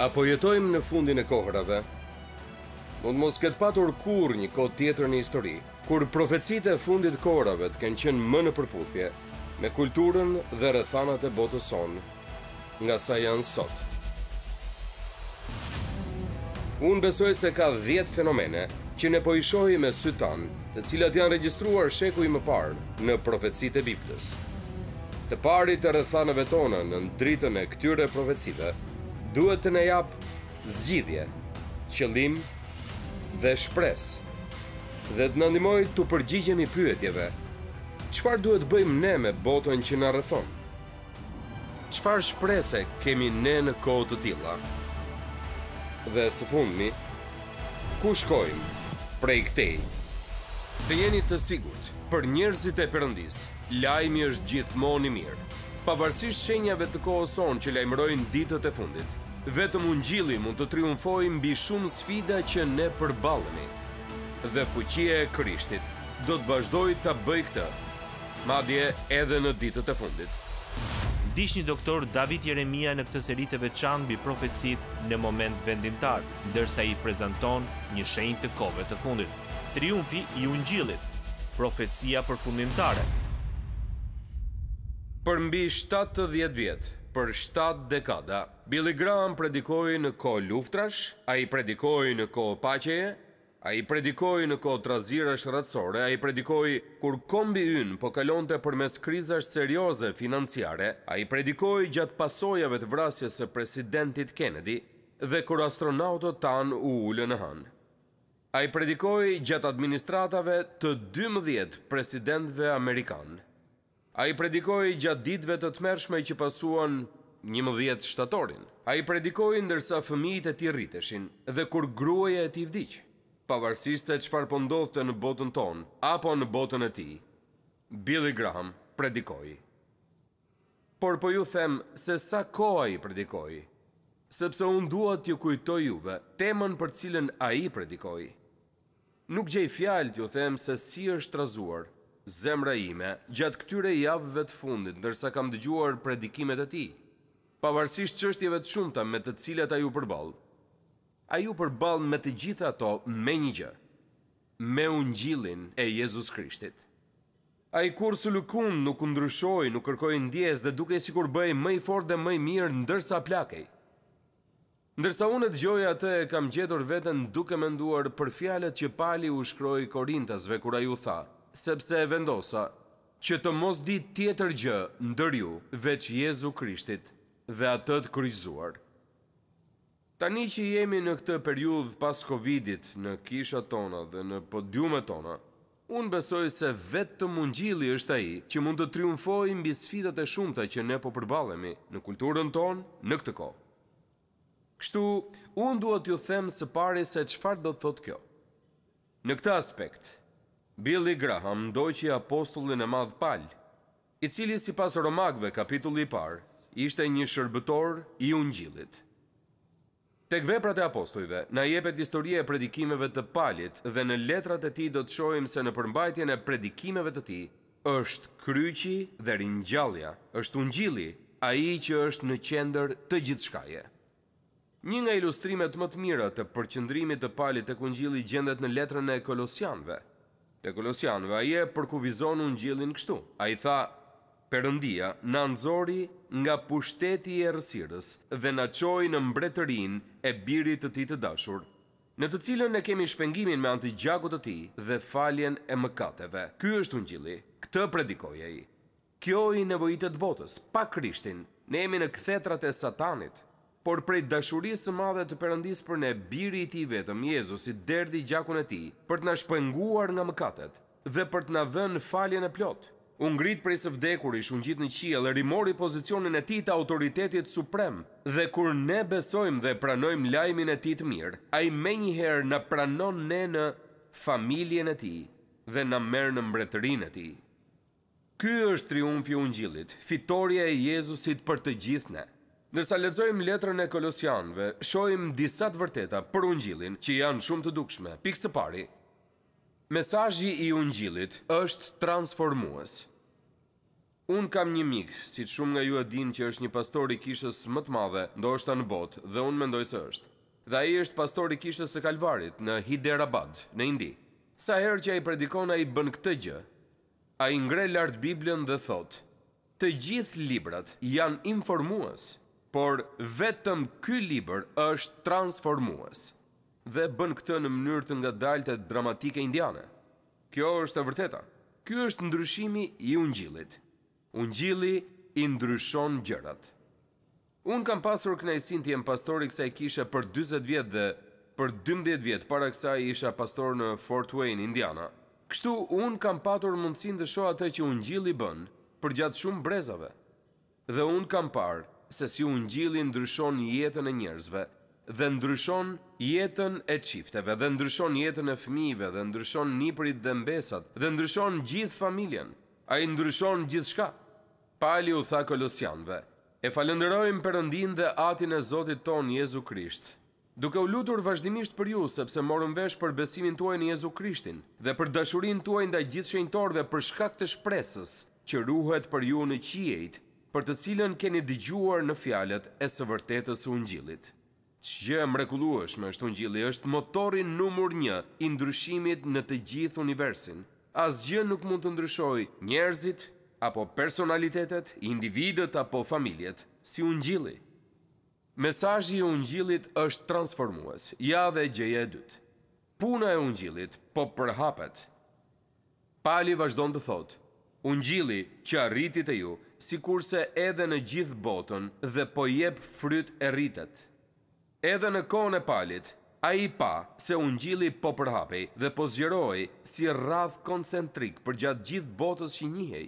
Apo jetojmë në fundin e kohërave? Mund mos këtë patur kur një kod tjetër një histori, kur profecit e fundit kohërave të kënë qenë më në përputhje me kulturën dhe rëthanat e botës sonë nga sa janë sot. Unë besoj se ka dhjetë fenomene që ne po ishoj me sytanë të cilat janë registruar sheku i më parë në profecit e biblës. Të parit e rëthanëve tonën në dritën e këtyre profecive, duhet të ne japë zgjidhje, qëllim dhe shpres, dhe të nëndimoj të përgjigjemi pyetjeve, qëfar duhet bëjmë ne me botën që në rëthon? Qëfar shprese kemi ne në kohë të tila? Dhe së fundmi, ku shkojmë prej këtej? Të jeni të sigurt, për njerëzit e përëndis, lajmi është gjithmoni mirë pavarësisht shenjave të kohës që lajmërojnë ditët e fundit. Vetëm unë gjili mund të triumfoj mbi shumë sfida që ne përbalëmi. Dhe fuqie e krishtit do të vazhdoj të bëj këtë, madje edhe në ditët e fundit. Dish një doktor David Jeremia në këtë seriteve qanë bi profetësit në moment vendimtar, dërsa i prezenton një shenjë të kove të fundit. Triumfi i unë gjilit, profetësia për fundimtare, Për mbi 70 vjetë, për 7 dekada, Billy Graham predikoj në ko luftrash, a i predikoj në ko pacheje, a i predikoj në ko trazirash shratësore, a i predikoj kur kombi ynë po kalonte për mes krizash serioze financiare, a i predikoj gjatë pasojave të vrasjes e presidentit Kennedy dhe kur astronautët tan u ullë në hanë. A i predikoj gjatë administratave të 12 presidentve Amerikanë. A i predikoj gjatë ditve të të mershme që pasuan një më dhjetë shtatorin. A i predikoj ndërsa fëmijit e ti rriteshin dhe kur gruaja e ti vdikë. Pavarësisht e qëfar pëndodhte po në botën tonë, apo në botën e ti, Billy Graham predikoj. Por po ju them se sa koa i predikoj, sepse unë duat ju kujtoj juve temën për cilën a i predikoj. Nuk gjej fjallë të ju them se si është razuar, zemra ime gjatë këtyre javëve të fundit ndërsa kam dëgjuar predikimet e tij. Pavarësisht çështjeve të shumta me të cilat ai u përball, ai u përball me të gjitha ato me një gjë, me Ungjillin e Jezus Krishtit. Ai kur sulkun nuk u ndryshoi, nuk kërkoi ndjes dhe dukej sikur bëhej më i fortë dhe më i mirë ndërsa plakej. Ndërsa unë dëgjoj atë e kam gjetur veten duke menduar për fjalët që Pali u shkroi Korintasve kur ai u tha: sepse e vendosa që të mos ditë tjetër gjë ndër ju veç Jezu Krishtit dhe atët kryzuar. Tani që jemi në këtë periud pas Covidit në kisha tona dhe në podiume tona, unë besoj se vetë të mundjili është aji që mund të triumfoj mbi sfidat e shumëta që ne po përbalemi në kulturën tonë në këtë kohë. Kështu, unë duhet ju themë së pari se qëfar do të thotë kjo. Në këtë aspektë, Billy Graham ndoqi apostullin e madh Pal, i cili sipas Romakëve kapitulli i parë ishte një shërbëtor i Ungjillit. Tek veprat e apostujve, na jepet historie e predikimeve të palit dhe në letrat e ti do të shojmë se në përmbajtjen e predikimeve të ti është kryqi dhe rinjallja, është ungjili, a i që është në qender të gjithë shkaje. Një nga ilustrimet më të mira të përqëndrimit të palit të kungjili gjendet në letrën e kolosianve – Te kolosianve, aje përkuvizon unë gjelin kështu. A i tha, përëndia, në nëzori nga pushteti e rësirës dhe në qoj në mbretërin e birit të ti të dashur, në të cilën ne kemi shpengimin me antigjakut të ti dhe faljen e mëkateve. Ky është unë gjili, këtë predikoje i. Kjo i nevojitet botës, pa krishtin, ne jemi në këthetrat e satanit, Por prej dashurisë së madhe të Perëndisë për ne, Biri i Tij vetëm, Jezusi, derdi gjakun e Tij për të na shpënguar nga mëkatet dhe për të na dhënë faljen e plotë. U ngrit prej së vdekurish, u ngjit në qiell dhe rimori pozicionin e Tij të autoritetit suprem. Dhe kur ne besojmë dhe pranojmë lajmin e Tij të mirë, ai menjëherë na pranon ne në familjen e Tij dhe na merr në mbretërinë e Tij. Ky është triumfi i Ungjillit, fitoria e Jezusit për të gjithë ne. Nërsa lezojmë letrën e kolosianve, shojmë disat vërteta për ungjilin që janë shumë të dukshme. Pikë së pari, mesajji i ungjilit është transformuës. Unë kam një mikë, si të shumë nga ju e din që është një pastor i kishës më të madhe, ndo është të në botë dhe unë mendoj së është. Dhe a i është pastor i kishës së kalvarit në Hiderabad, në Indi. Sa herë që a i predikon a i bën këtë gjë, a i ngre lartë Biblion dhe thotë, të gjithë librat janë informuës, por vetëm ky libër është transformues dhe bën këtë në mënyrë të ngadaltë dramatike indiane. Kjo është e vërteta. Ky është ndryshimi i ungjillit. Ungjilli i ndryshon gjërat. Un kam pasur kënaqësinë të jem pastor i kësaj kishe për 40 vjet dhe për 12 vjet para kësaj isha pastor në Fort Wayne, Indiana. Kështu un kam patur mundësinë të shoh atë që ungjilli bën përgjatë shumë brezave. Dhe un kam parë se si unë gjili ndryshon jetën e njerëzve, dhe ndryshon jetën e qifteve, dhe ndryshon jetën e fmive, dhe ndryshon niprit dhe mbesat, dhe ndryshon gjithë familjen, a i ndryshon gjithë shka. Pali u tha kolosianve, e falenderojmë përëndin dhe atin e Zotit ton Jezu Krisht, duke u lutur vazhdimisht për ju, sepse morën vesh për besimin tuaj në Jezu Krishtin, dhe për dashurin tuaj nda gjithë shenjtorve për shkak të shpresës, që ruhet për ju në qiejtë, për të cilën keni dëgjuar në fjalët e së vërtetës së Ungjillit. Çgjë e mrekullueshme është Ungjilli, është motori numër 1 i ndryshimit në të gjithë universin. Asgjë nuk mund të ndryshojë njerëzit apo personalitetet, individët apo familjet si Ungjilli. Mesazhi i Ungjillit është transformues. Ja dhe gjeje e dytë. Puna e Ungjillit po përhapet. Pali vazhdon të thotë Unë që arritit e ju si kurse edhe në gjithë botën dhe po jep fryt e rritet. Edhe në kohën e palit, a i pa se unë gjili po përhapi dhe po zgjeroj si radhë koncentrik për gjatë gjithë botës që njëhej.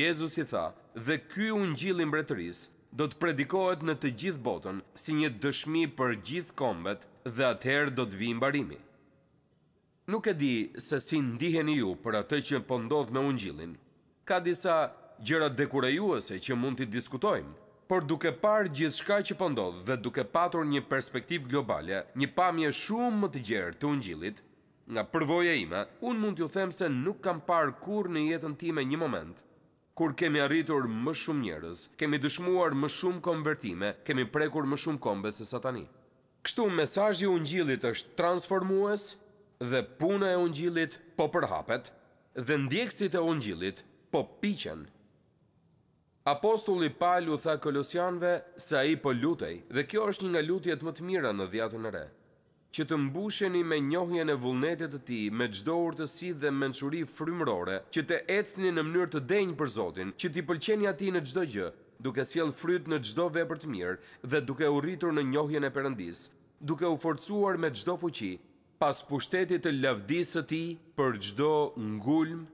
Jezus i tha, dhe ky unë gjili mbretërisë, do të predikohet në të gjithë botën si një dëshmi për gjithë kombet dhe atëherë do të vi mbarimi. Nuk e di se si ndiheni ju për atë që po ndodh me ungjillin. Ka disa gjëra dekurajuese që mund t'i diskutojmë, por duke parë gjithë shka që pëndodhë po dhe duke patur një perspektiv globale, një pamje shumë më të gjerë të ungjilit, nga përvoja ime, unë mund t'ju them se nuk kam parë kur në jetën time një moment, kur kemi arritur më shumë njërës, kemi dëshmuar më shumë konvertime, kemi prekur më shumë kombe se satani. Kështu, mesajji ungjilit është transformues dhe puna e ungjilit po përhapet dhe ndjekësit e ungjilit po piqen Apostulli Palu tha Kolosianve se a i për po lutej, dhe kjo është një nga lutjet më të mira në dhjatën e re, që të mbusheni me njohjen e vullnetet të ti, me gjdo urtësi dhe menquri frymrore, që të ecni në mënyrë të denjë për Zotin, që t'i pëlqeni ati në gjdo gjë, duke s'jel fryt në gjdo vepër të mirë dhe duke u rritur në njohjen e përëndis, duke u forcuar me gjdo fuqi, pas pushtetit të lavdisë të ti për gjdo ngulm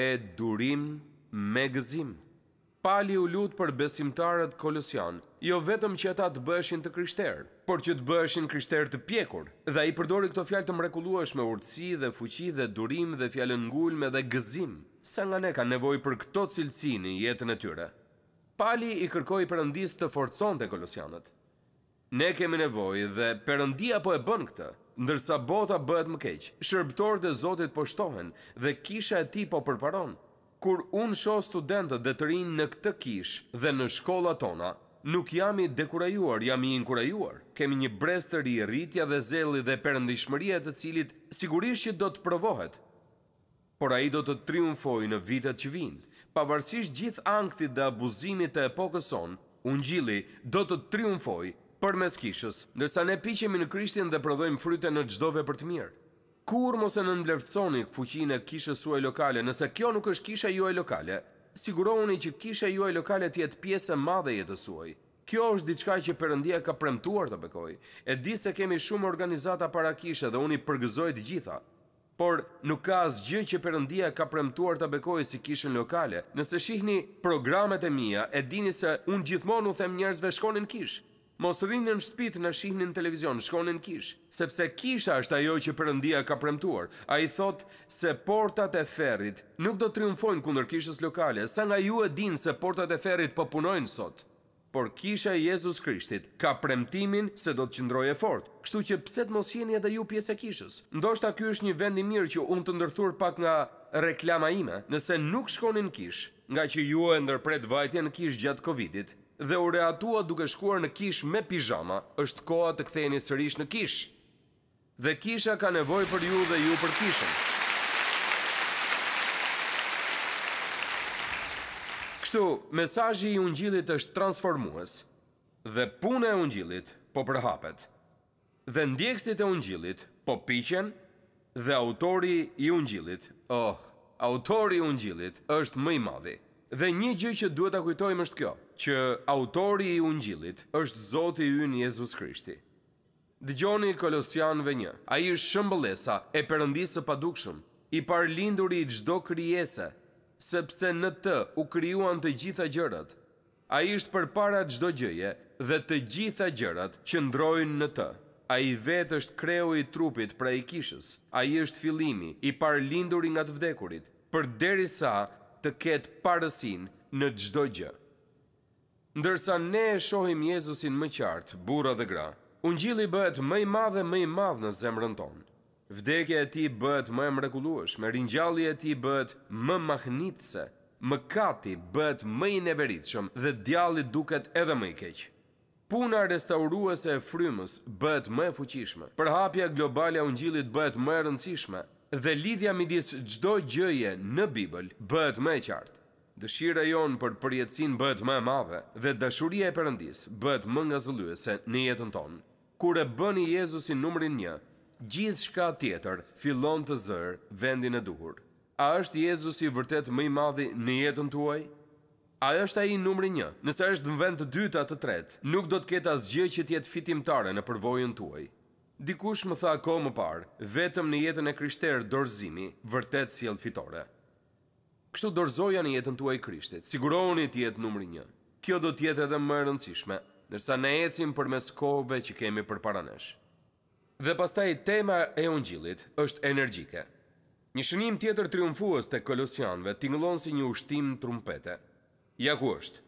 e durim me gëzimë. Pali u lutë për besimtarët kolosian, jo vetëm që ata të bëshin të kryshterë, por që të bëshin kryshterë të pjekur, dhe i përdori këto fjalë të mrekuluash me urtësi dhe fuqi dhe durim dhe fjallën ngulme dhe gëzim, sa nga ne ka nevoj për këto cilësi në jetën e tyre. Pali i kërkoj përëndis të forcon të kolosianët. Ne kemi nevoj dhe përëndia po e bën këtë, ndërsa bota bëhet më keqë, shërbëtor të zotit po shtohen dhe kisha e ti po përparonë, kur unë sho studentët dhe të rinë në këtë kish dhe në shkolla tona, nuk jam i dekurajuar, jam i inkurajuar. Kemi një brez të ri, rritja dhe zeli dhe përëndishmërie të cilit sigurisht që do të provohet, por a i do të triumfoj në vitet që vinë. Pavarësisht gjithë angthit dhe abuzimit të epokës sonë, unë gjili do të triumfoj për mes kishës, nërsa ne pichemi në krishtin dhe prodhojmë fryte në gjdove për të mirë. Kur mos e nënvlerësoni fuqinë e kishës suaj lokale, nëse kjo nuk është kisha juaj lokale, sigurohuni që kisha juaj lokale të jetë pjesë e madhe jetës suaj. Kjo është diçka që Perëndia ka premtuar të bekoj, E di se kemi shumë organizata para kisha dhe unë i përgëzojt të gjitha. Por nuk ka asgjë që Perëndia ka premtuar të bekoj si kishën lokale. Nëse shihni programet e mia, e dini se unë gjithmonë u them njerëzve shkonin në kishë. Mos rrinën në shtëpi të na shihnin televizion, shkonin në kish, sepse kisha është ajo që Perëndia ka premtuar. Ai thot se portat e ferrit nuk do triumfojnë kundër kishës lokale, sa nga ju e din se portat e ferrit po punojnë sot. Por kisha e Jezus Krishtit ka premtimin se do të qëndrojë fort. Kështu që pse të mos jeni edhe ju pjesë e kishës? Ndoshta ky është një vend i mirë që unë të ndërthur pak nga reklama ime, nëse nuk shkonin në kish, nga që ju e ndërpret vajtje në kish gjatë Covidit dhe u reatua duke shkuar në kish me pijama, është koha të ktheheni sërish në kish. Dhe kisha ka nevojë për ju dhe ju për kishën. Kështu, mesazhi i ungjillit është transformues dhe puna e ungjillit po përhapet. Dhe ndjekësit e ungjillit po piqen dhe autori i ungjillit, oh, autori i ungjillit është më i madhi. Dhe një gjë që duhet ta kujtojmë është kjo që autori i ungjillit është Zoti ynë Jezus Krishti. Dëgjoni Kolosianëve një, a i është shëmbëllesa e përëndisë të padukshëm, i par linduri i gjdo kryese, sepse në të u kryuan të gjitha gjërat, a i është për para gjdo gjëje dhe të gjitha gjërat që ndrojnë në të. A i vetë është kreu i trupit pra i kishës, a i është filimi i par linduri nga të vdekurit, për sa të ketë parësin në gjdo gjë. Ndërsa ne e shohim Jezusin më qartë, bura dhe gra, unë gjili bëhet më i madhe më i madhe në zemrën tonë. Vdekja e ti bëhet më e mrekulush, me rinjalli e ti bëhet më mahnitse, më kati bëhet më i neveritëshëm dhe djallit duket edhe më i keqë. Puna restauruese e frymës bëhet më e fuqishme, përhapja globale e ungjillit bëhet më e rëndësishme dhe lidhja midis çdo gjëje në Bibël bëhet më e qartë. Dëshira jonë për përjetësin bëhet më e madhe dhe dashuria e Perëndis bëhet më zëlluese në jetën tonë. Kur e bëni Jezusin numrin 1, gjithçka tjetër fillon të zër vendin e duhur. A është Jezusi vërtet më i madhi në jetën tuaj? A është ai numri 1? Nëse është në vend të dytë apo të tretë, nuk do të ketë asgjë që të jetë fitimtare në përvojën tuaj. Dikush më tha ko më parë, vetëm në jetën e kryshterë dorëzimi vërtet sjell fitore. Kështu dorëzoja në jetën tuaj Krishtit. Sigurohuni të jetë numri 1. Kjo do të jetë edhe më e rëndësishme, ndërsa ne ecim përmes kohëve që kemi përpara nesh. Dhe pastaj tema e ungjillit është energjike. Një shënim tjetër triumfues të Kolosianëve tingëllon si një ushtim trumpete. Ja ku është.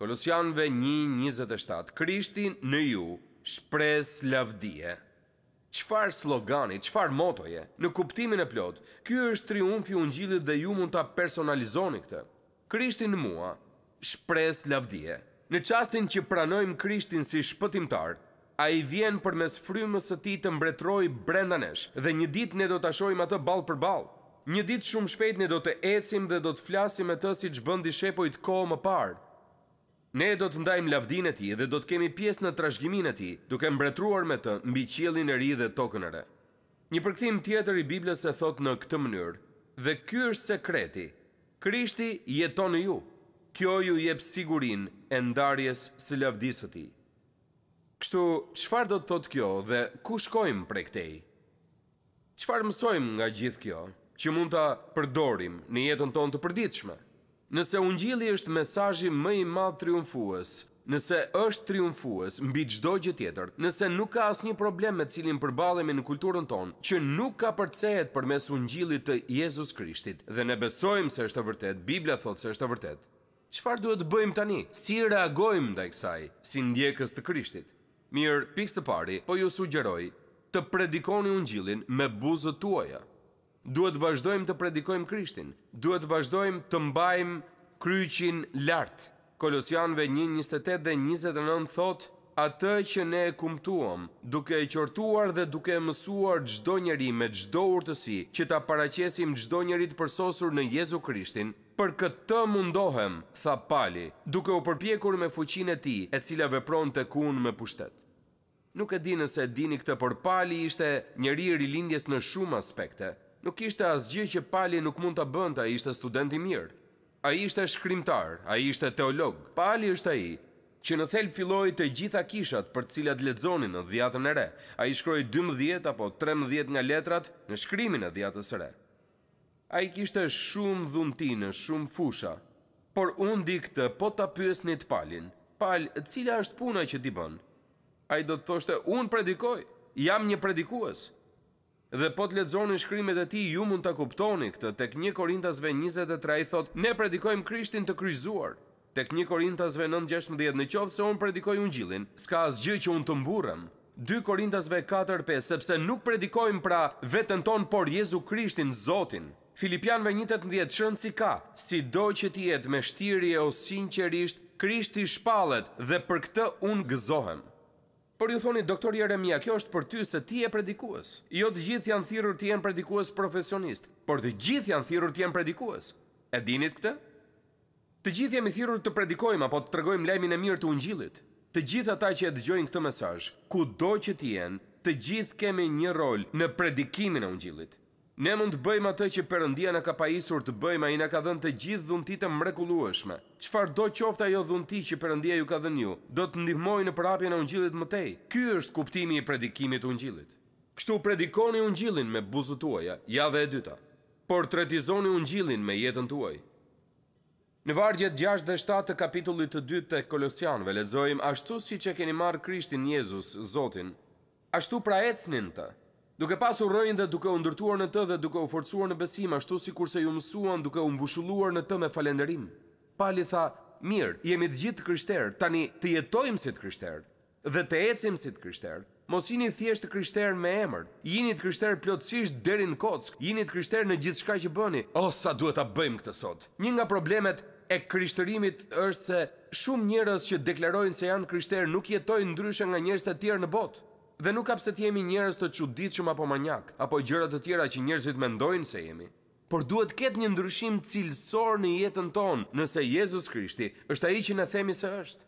Kolosianëve 1:27. Krishti në ju shpres lavdije qëfar slogani, qëfar motoje, në kuptimin e plot, kjo është triumfi unë gjilit dhe ju mund të personalizoni këtë. Krishtin në mua, shpres lavdije. Në qastin që pranojmë Krishtin si shpëtimtar, a i vjen për mes frymës së ti të mbretroj brenda nesh, dhe një dit ne do të ashojmë atë bal për bal. Një dit shumë shpejt ne do të ecim dhe do të flasim e të si që bëndi shepojt kohë më parë, Ne do të ndajmë lavdin e Tij dhe do të kemi pjesë në trashëgiminë e Tij, duke mbretruar me Të mbi qiellin e ri dhe tokën e re. Një përkthim tjetër i Biblës e thot në këtë mënyrë. Dhe ky është sekreti. Krishti jeton në ju. Kjo ju jep sigurinë e ndarjes së lavdisë së Tij. Kështu, çfarë do të thotë kjo dhe ku shkojmë prej këtej? Çfarë mësojmë nga gjithë kjo që mund ta përdorim në jetën tonë të përditshme? Nëse ungjili është mesajji më i madhë triumfuës, nëse është triumfuës mbi qdo gjë tjetër, nëse nuk ka asë një problem me cilin përbalemi në kulturën tonë, që nuk ka përcehet për mes ungjili të Jezus Krishtit, dhe ne besojmë se është të vërtet, Biblia thotë se është të vërtet, qëfar duhet të bëjmë tani? Si reagojmë dhe kësaj, si ndjekës të Krishtit? Mirë, pikës të pari, po ju sugjeroj të predikoni ungjilin me buzët tuaja duhet të vazhdojmë të predikojmë Krishtin. Duhet të vazhdojmë të mbajmë kryqin lart. Kolosianëve 1:28 dhe 29 thot Atë që ne e kumtuam, duke e qortuar dhe duke e mësuar çdo njeri me çdo urtësi, që ta paraqesim çdo njeri të përsosur në Jezu Krishtin, për këtë mundohem, tha Pali, duke u përpjekur me fuqinë e tij, e cila vepron tek unë me pushtet. Nuk e di nëse e dini këtë, por Pali ishte njeri i rilindjes në shumë aspekte. Nuk ishte asgjë që Pali nuk mund ta bënte, ai ishte student i mirë. Ai ishte shkrimtar, ai ishte teolog. Pali është ai që në thelb filloi të gjitha kishat për të cilat lexonin në Dhjatën e Re. Ai shkroi 12 apo 13 nga letrat në shkrimin e Dhjatës së Re. Ai kishte shumë dhumtin, shumë fusha. Por unë di këtë, po ta pyesni të Palin. Pal, cila është puna që ti bën? Ai do të thoshte, unë predikoj. Jam një predikues dhe po të ledzoni shkrimet e ti, ju mund të kuptoni këtë, tek një korintasve 23 i thot, ne predikojmë krishtin të kryzuar, tek një korintasve 9-16 në qovë se unë predikoj unë gjilin, s'ka asgjë që unë të mburëm, 2 korintasve 4-5, sepse nuk predikojmë pra vetën ton, por Jezu krishtin, Zotin, Filipianve 18 shënë si ka, si doj që ti jetë me shtiri e o sinqerisht, krishti shpalet dhe për këtë unë gëzohem. Por ju thoni, doktor Jeremia, kjo është për ty se ti e predikues. Jo të gjithë janë thirrur të jenë predikues profesionist, por të gjithë janë thirrur të jenë predikues. E dinit këtë? Të gjithë jemi thirrur të predikojmë apo të tregojmë lajmin e mirë të Ungjillit. Të gjithë ata që e dëgjojnë këtë mesazh, kudo që të jenë, të gjithë kemi një rol në predikimin e Ungjillit. Ne mund të bëjmë atë që Perëndia na ka pajisur të bëjmë, ai na ka dhënë të gjithë dhuntitë mrekullueshme. Qfar do qoftë ajo dhunti që Perëndia ju ka dhënë ju, do të ndihmoj në përhapjen e Ungjillit më tej. Ky është kuptimi i predikimit të Ungjillit. Kështu predikoni Ungjillin me buzët tuaja, ja dhe e dyta. Por tretizoni Ungjillin me jetën tuaj. Në vargjet 6 dhe 7 të kapitullit të 2 të Kolosianëve lexojmë ashtu siç e keni marrë Krishtin Jezus Zotin, ashtu pra ecnin të. Duke pasur rëjnë dhe duke u ndërtuar në të dhe duke u forcuar në besim, ashtu si kurse ju mësuan duke u mbushulluar në të me falenderim. Pali tha, mirë, jemi të gjithë të kryshterë, tani të jetojmë si të kryshterë dhe të ecim si të kryshterë. Mos jini thjesht të kryshterë me emër, jini të kryshterë plotësisht derin kockë, jini të kryshterë në gjithë shka që bëni. O, sa duhet të bëjmë këtë sot? Një nga problemet e kryshterimit është se shumë njërës që deklarojnë se janë kryshterë nuk jetojnë ndryshë nga njërës të tjerë në botë. Dhe nuk ka pse të jemi njerëz të çuditshëm apo manjak, apo gjëra të tjera që njerëzit mendojnë se jemi. Por duhet të ketë një ndryshim cilësor në jetën tonë, nëse Jezus Krishti është ai që ne themi se është.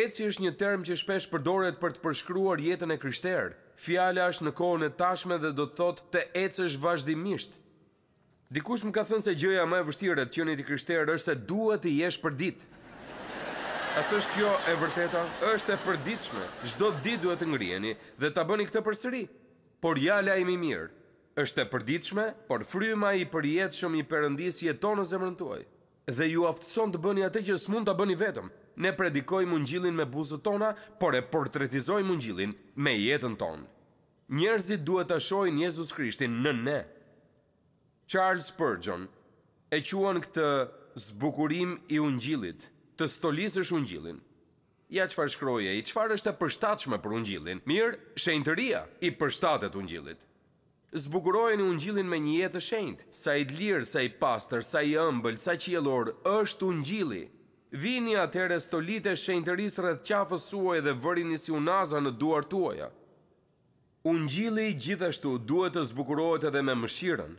Eci është një term që shpesh përdoret për të përshkruar jetën e krishterë. Fjala është në kohën e tashme dhe do të thotë të ecësh vazhdimisht. Dikush më ka thënë se gjëja më e vështirë e qenit të krishterë është se duhet të jesh përdit. ditë. Asë është kjo e vërteta, është e përdiqme, gjdo di duhet të ngrijeni dhe të bëni këtë përsëri, por jala i mi mirë, është e përdiqme, por fryma i përjetë shumë i përëndis jeton në zemrën tuaj, dhe ju aftëson të bëni atë që s'mund të bëni vetëm, ne predikoj mungjilin me buzët tona, por e portretizoj mungjilin me jetën tonë. Njerëzit duhet të shojnë Jezus Krishtin në ne. Charles Spurgeon e quen këtë zbukurim i ungjilit, të stolisësh ungjillin. Ja qëfar shkroje, i qëfar është e përshtatshme për ungjillin, mirë, shenjë të ria i përshtatet ungjillit. Zbukurojnë ungjillin me një jetë shenjë, sa i dlirë, sa i pastër, sa i ëmbël, sa qjelor, është ungjilli. Vini atëre stolit e shenjë të risë rrët qafës suaj dhe vërini si unaza në duar tuaja. Ungjilli gjithashtu duhet të zbukurojt edhe me mëshirën,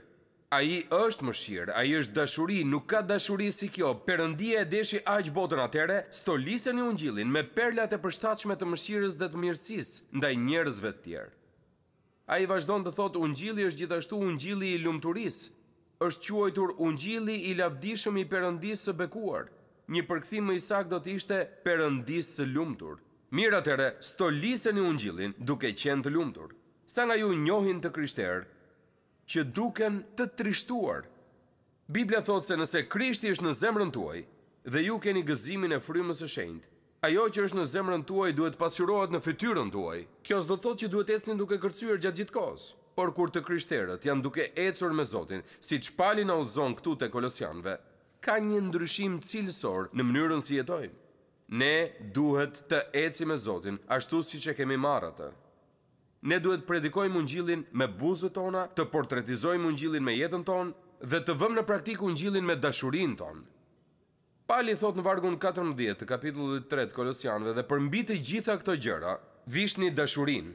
A i është mëshirë, a i është dashuri, nuk ka dashuri si kjo, përëndia e deshi aq botën atere, stolisën i ungjilin me perlat e përshtachme të mëshirës dhe të mirësis, ndaj njerëzve të tjerë. A i vazhdojnë të thotë ungjili është gjithashtu ungjili i lumëturisë, është quajtur ungjili i lavdishëm i përëndisë së bekuar. Një përkëthim më isak do të ishte përëndisë së lumëtur. Mirë atere, stolisën i ungjilin duke qenë të lumëtur. Sa nga ju njohin të krishterë, që duken të trishtuar. Biblia thotë se nëse Krishti është në zemrën tuaj dhe ju keni gëzimin e frymës së shenjtë, ajo që është në zemrën tuaj duhet pasqyrohet në fytyrën tuaj. Kjo s'do të thotë që duhet ecni duke kërcyer gjatë gjithë kohës, por kur të krishterët janë duke ecur me Zotin, siç Pali na udhzon këtu te Kolosianëve, ka një ndryshim cilësor në mënyrën si jetojmë. Ne duhet të ecim me Zotin ashtu siç e kemi marrë atë. Ne duhet predikojmë ungjillin me buzët tona, të portretizojmë ungjillin me jetën tonë dhe të vëmë në praktikë ungjillin me dashurinë tonë. Pali thot në vargun 14 të kapitullit 3 të Kolosianëve dhe përmbi të gjitha këto gjëra, vishni dashurinë,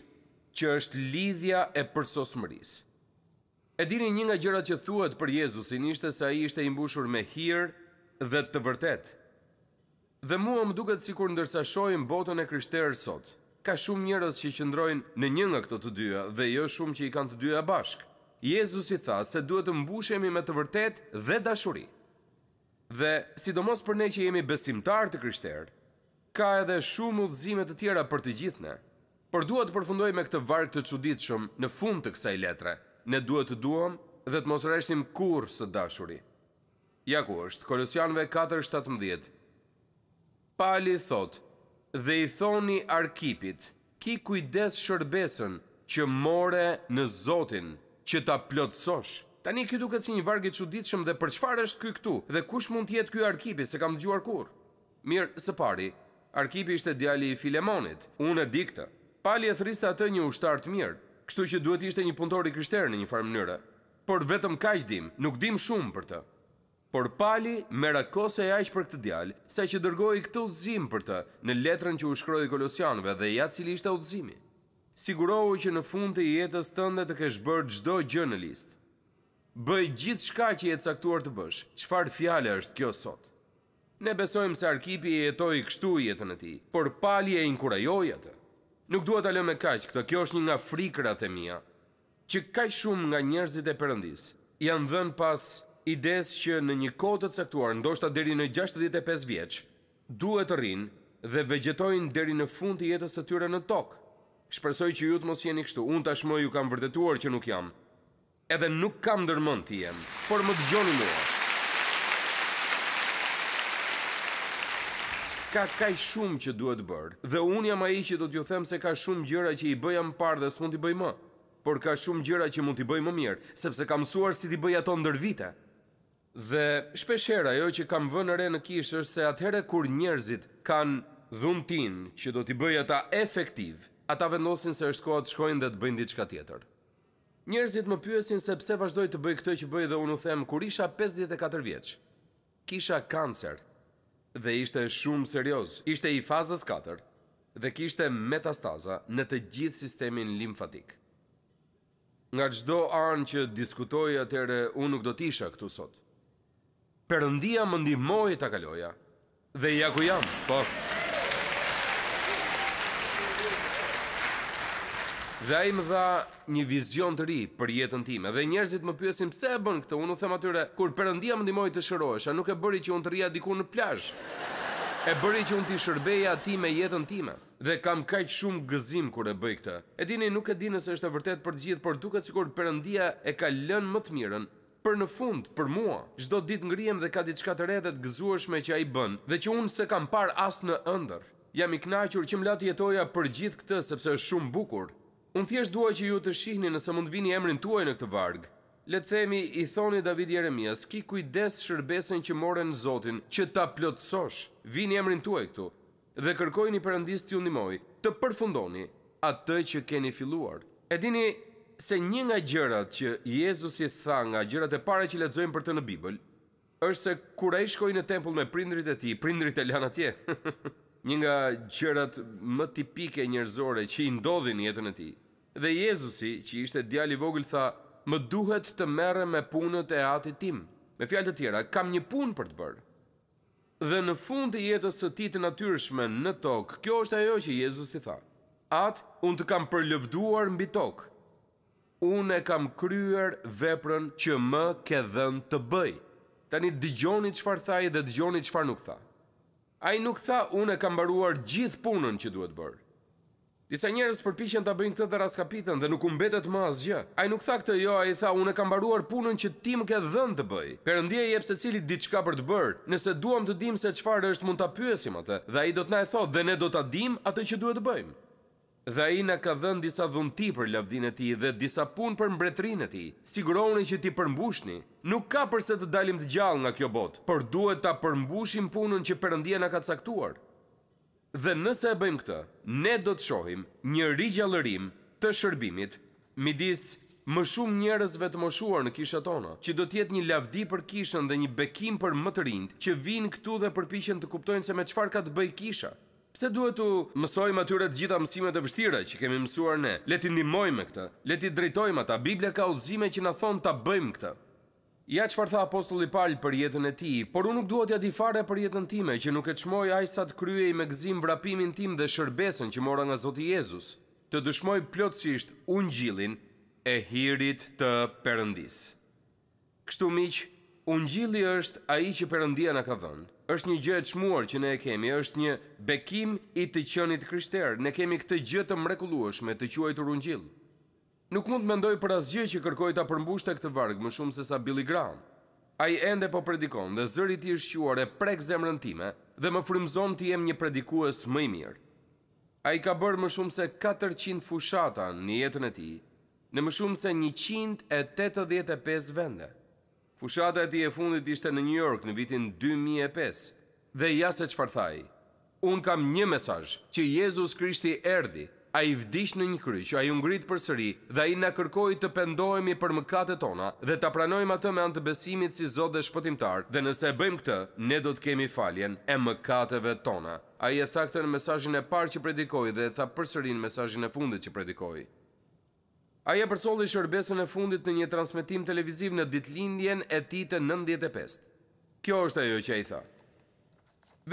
që është lidhja e përsosmërisë. E dini një nga gjërat që thuhet për Jezusin ishte se ai ishte i mbushur me hir dhe të vërtetë. Dhe mua më duket sikur ndërsa shohim botën e krishterë sot, ka shumë njerëz që qëndrojnë në një nga këto të dyja, dhe jo shumë që i kanë të dyja bashkë. Jezusi thasë se duhet të mbushemi me të vërtetë dhe dashuri. Dhe sidomos për ne që jemi besimtarë të Krishtit, ka edhe shumë udhëzime të tjera për të gjithë ne. Por duhet të përfundojmë me këtë varg të çuditshëm në fund të kësaj letre. Ne duhet të duam dhe të mos rreshtim kurrë së dashuri. Ja ku është Kolosianëve 4:17. Pali thotë dhe i thoni arkipit, ki kujdes shërbesën që more në Zotin që ta plotësosh. Tani këtu duket si një vargë e çuditshëm dhe për çfarë është ky këtu? Dhe kush mund të jetë ky Arkipi, se kam dëgjuar kur? Mirë, së pari, Arkipi ishte djali i Filemonit. Unë e di këtë. Pali e thriste atë një ushtar mirë, kështu që duhet ishte një punëtor i krishterë në një farë mënyrë. Por vetëm kaq dim, nuk dim shumë për të. Por pali mera kose e ajsh për këtë djalë, sa që dërgoj këtë udzim për të në letrën që u shkroj i kolosianve dhe ja cili ishte udzimi. Sigurohu që në fund të jetës tënde të kesh bërë gjdo gjë në listë. Bëj gjithë shka që jetë saktuar të bësh, qëfar fjale është kjo sot. Ne besojmë se Arkipi e jetoj kështu jetën e ti, por pali e inkurajoj atë. Nuk duhet alë me kaqë, këto kjo është një nga frikrat e mija, që kaj shumë nga njerëzit e përëndis, janë dhenë pas ides që në një kohë të caktuar, ndoshta deri në 65 vjeç, duhet të rrin dhe vegjetojnë deri në fund të jetës së tyre në tokë. Shpresoj që ju të mos jeni kështu. Unë tashmë ju kam vërtetuar që nuk jam. Edhe nuk kam ndërmend të jem, por më dëgjoni mua. Ka kaj shumë që duhet bërë, dhe unë jam a i që do t'ju them se ka shumë gjëra që i bëja më parë dhe mund t'i bëj më, por ka shumë gjëra që mund t'i bëj më mirë, sepse kam suar si t'i bëj ato ndër vite. Dhe shpesh herë ajo që kam vënë re në kishë është se atëherë kur njerëzit kanë dhuntin që do t'i bëjë ata efektiv, ata vendosin se është koha të shkojnë dhe të bëjnë diçka tjetër. Njerëzit më pyesin se pse vazhdoi të bëj këtë që bëj dhe unë u them kur isha 54 vjeç. Kisha kancer dhe ishte shumë serioz. Ishte i fazës 4 dhe kishte metastaza në të gjithë sistemin limfatik. Nga çdo anë që diskutoj atëherë unë nuk do të isha këtu sot. Perëndia më ndihmoi ta kaloja. Dhe ja ku jam. Po. Zai më dha një vizion të ri për jetën time. Dhe njerëzit më pyesin pse e bën këtë. Unë u them atyre, kur Perëndia më ndihmoi të shërohesha, nuk e bëri që unë të rria diku në plazh. E bëri që unë të shërbeja aty me jetën time. Dhe kam kaq shumë gëzim kur e bëj këtë. E dini, nuk e di nëse është e vërtet për të gjithë, por duket sikur Perëndia e ka lënë më të mirën për në fund, për mua, çdo ditë ngrihem dhe ka diçka të re dhe të gëzueshme që ai bën, dhe që unë s'e kam parë as në ëndër. Jam i kënaqur që më latë jetoja për gjithë këtë sepse është shumë bukur. Unë thjesht dua që ju të shihni nëse mund vini emrin tuaj në këtë varg. Le të themi i thoni David Jeremias, ki kujdes shërbesën që morën Zotin, që ta plotësosh. Vini emrin tuaj këtu dhe kërkojini Perëndisë t'ju ndihmojë të përfundoni atë që keni filluar. Edini se një nga gjërat që Jezus i tha nga gjërat e pare që ledzojmë për të në Bibël, është se kure i shkoj në tempull me prindrit e ti, prindrit e lana tje. një nga gjërat më tipike njërzore që i ndodhi një jetën e ti. Dhe Jezusi, që ishte djali vogël, tha, më duhet të mere me punët e ati tim. Me fjallë të tjera, kam një punë për të bërë. Dhe në fund të jetës së ti të natyrshme në tokë, kjo është ajo që Jezusi tha. Atë, unë të kam përlëvduar mbi tokë, unë e kam kryer veprën që më ke dhënë të bëj. Tani dëgjoni çfarë tha ai dhe dëgjoni çfarë nuk tha. Ai nuk tha unë e kam mbaruar gjithë punën që duhet bër. Disa njerëz përpiqen ta bëjnë këtë dhe rast dhe nuk u mbetet më asgjë. Ai nuk tha këtë, jo, ai tha unë e kam mbaruar punën që ti më ke dhënë të bëj. Perëndia i jep secilit diçka për të bërë. Nëse duam të dimë se çfarë është, mund ta pyesim atë dhe ai do të na e thotë dhe ne do ta dim atë që duhet të bëjmë dhe a i në ka dhenë disa dhunti për lavdin e ti dhe disa pun për mbretrin e ti, sigurone që ti përmbushni. Nuk ka përse të dalim të gjallë nga kjo botë, por duhet ta përmbushim punën që përëndia në ka caktuar. Dhe nëse e bëjmë këtë, ne do të shohim një rigjallërim të shërbimit, midis më shumë njerëzve të moshuar në kisha tona, që do tjetë një lavdi për kishën dhe një bekim për më të rindë, që vinë këtu dhe përpishën të kuptojnë se me qfar ka të bëj kisha, Pse duhet të mësojmë atyre të gjitha mësimet e vështira që kemi mësuar ne? Le ti ndihmojmë këtë. Le ti drejtojmë ata. Bibla ka udhëzime që na thon ta bëjmë këtë. Ja çfarë tha apostulli Paul për jetën e tij, por unë nuk dua ja di fare për jetën time që nuk e çmoj ai sa të kryej me gëzim vrapimin tim dhe shërbesën që mora nga Zoti Jezus, të dëshmoj plotësisht ungjillin e hirit të Perëndis. Kështu miq, ungjilli është ai që Perëndia na ka dhënë. Është një gjë e çmuar që ne e kemi, është një bekim i të qenit kristier. Ne kemi këtë gjë të mrekullueshme të quajtur ungjill. Nuk mund të mendoj për asgjë që kërkoi ta përmbushte këtë varg më shumë se sa Billy Graham. Ai ende po predikon dhe zëri i tij është shquar e prek zemrën time dhe më frymëzon të jem një predikues më i mirë. Ai ka bërë më shumë se 400 fushata në jetën e tij, në më shumë se 185 vende. Fushata e ti e fundit ishte në New York në vitin 2005, dhe ja se që farthaj, unë kam një mesaj që Jezus Krishti erdi, a i vdish në një kryq, a i ngrit për sëri dhe a i në kërkoj të pendohemi për mëkate tona dhe të pranojmë atë me antë besimit si zot dhe shpëtimtar dhe nëse bëjmë këtë, ne do të kemi faljen e mëkateve tona. A i e thakte në mesajin e parë që predikoj dhe e tha për sërin mesajin e fundit që predikoj. Aja përcoli shërbesën e fundit në një transmitim televiziv në ditlindjen e titën 95. Kjo është ajo që a i tha.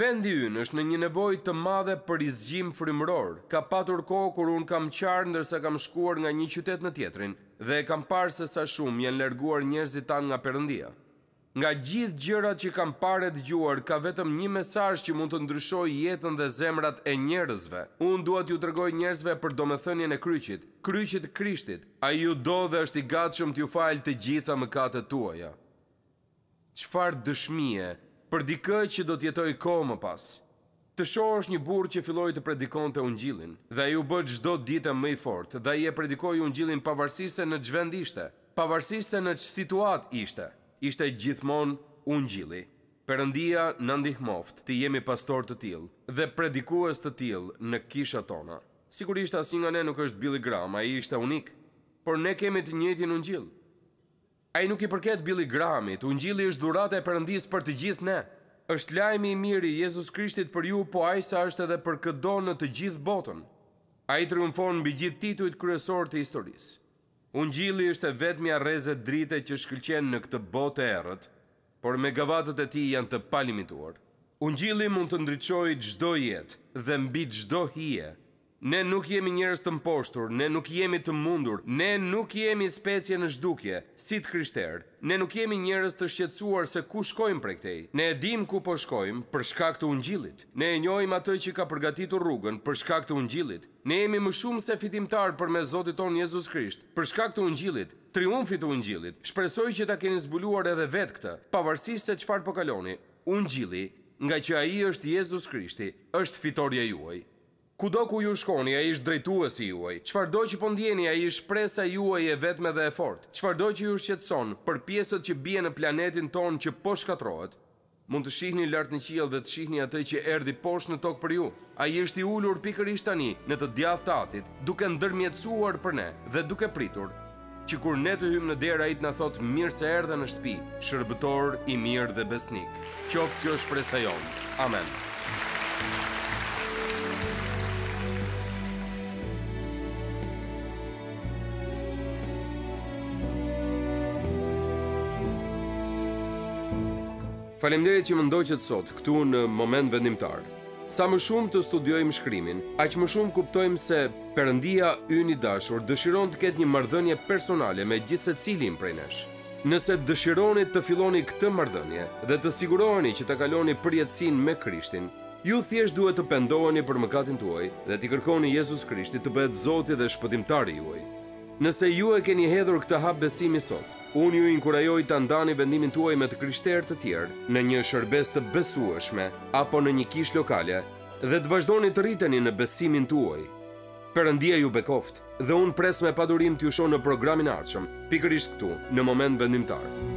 Vendi ynë është në një nevoj të madhe për izgjim frimëror, Ka patur ko kur unë kam qarë ndërse kam shkuar nga një qytet në tjetrin dhe kam parë se sa shumë jenë lerguar njerëzit tanë nga përëndia. Nga gjithë gjërat që kam pare të gjuar, ka vetëm një mesaj që mund të ndryshoj jetën dhe zemrat e njerëzve. Unë duat ju tërgoj njerëzve për domethënjen e kryqit, kryqit krishtit, a ju do dhe është i gatshëm t'ju falë të gjitha më katë tuaja. Qfar dëshmije për dikë që do t'jetoj kohë më pas? Të sho është një burë që filloj të predikon të ungjilin, dhe ju bëtë gjdo ditë më i fort, dhe je predikoj ungjilin pavarsise në gjvend ishte, pavarsise në që situat ishte ishte gjithmon unë gjili. Përëndia në ndihmoft të jemi pastor të tilë dhe predikues të tilë në kisha tona. Sigurisht asë nga ne nuk është Billy Graham, a i ishte unik, por ne kemi të njëti në unë A i nuk i përket Billy Grahamit, unë gjili është durate e përëndis për të gjithë ne. është lajmi i miri Jezus Krishtit për ju, po a i sa është edhe për këdo në të gjithë botën. A i triumfon në bëgjith titujt kryesor të historisë. Unë gjili është e vetëmja reze drite që shkëllqen në këtë botë e erët, por megavatët e ti janë të palimituar. Unë gjili mund të ndryqojë gjdo jetë dhe mbi gjdo hije, Ne nuk jemi njerëz të mposhtur, ne nuk jemi të mundur, ne nuk jemi specie në zhdukje, si të krishterë. Ne nuk jemi njerëz të shqetësuar se ku shkojmë prej këtej. Ne e dim ku po shkojmë për shkak të ungjillit. Ne e njohim atë që ka përgatitur rrugën për shkak të ungjillit. Ne jemi më shumë se fitimtar për me Zotin ton Jezus Krisht. Për shkak të ungjillit, triumfit të ungjillit. Shpresoj që ta keni zbuluar edhe vet këtë, pavarësisht se çfarë po kaloni. Ungjilli, nga që ai është Jezu Krishti, është fitoria juaj. Kudo ku ju shkoni, a ish drejtuës i juaj. Qfar do që pëndjeni, po a ish presa juaj e vetme dhe e fort. Qfar do që ju shqetson për pjesët që bie në planetin ton që po shkatrohet, mund të shihni lartë në qilë dhe të shihni atë që erdi posh në tokë për ju. A i është i ullur pikër i tani në të djathë të atit, duke ndërmjetësuar për ne dhe duke pritur, që kur ne të hymë në dera i të në thotë mirë se erda në shtëpi, shërbëtor i mirë dhe besnik. Qoftë kjo është jonë. Amen. Faleminderit që më ndoqët sot këtu në moment vendimtar. Sa më shumë të studiojmë shkrimin, aq më shumë kuptojmë se Perëndia ynë i dashur dëshiron të ketë një marrëdhënie personale me gjithë secilin prej nesh. Nëse dëshironi të filloni këtë marrëdhënie dhe të siguroheni që të kaloni përjetësinë me Krishtin, ju thjesht duhet të pendoheni për mëkatin tuaj dhe të kërkoni Jezus Krishtin të bëhet Zoti dhe shpëtimtari juaj. Nëse ju e keni hedhur këtë hap besimi sot, Unë ju inkurajoj të ndani vendimin të uaj me të kryshterë të tjerë në një shërbes të besueshme apo në një kish lokale dhe të vazhdoni të rriteni në besimin të uaj. Përëndia ju bekoft dhe unë pres me padurim të ju shonë në programin arqëm, pikërisht këtu në moment vendimtarë.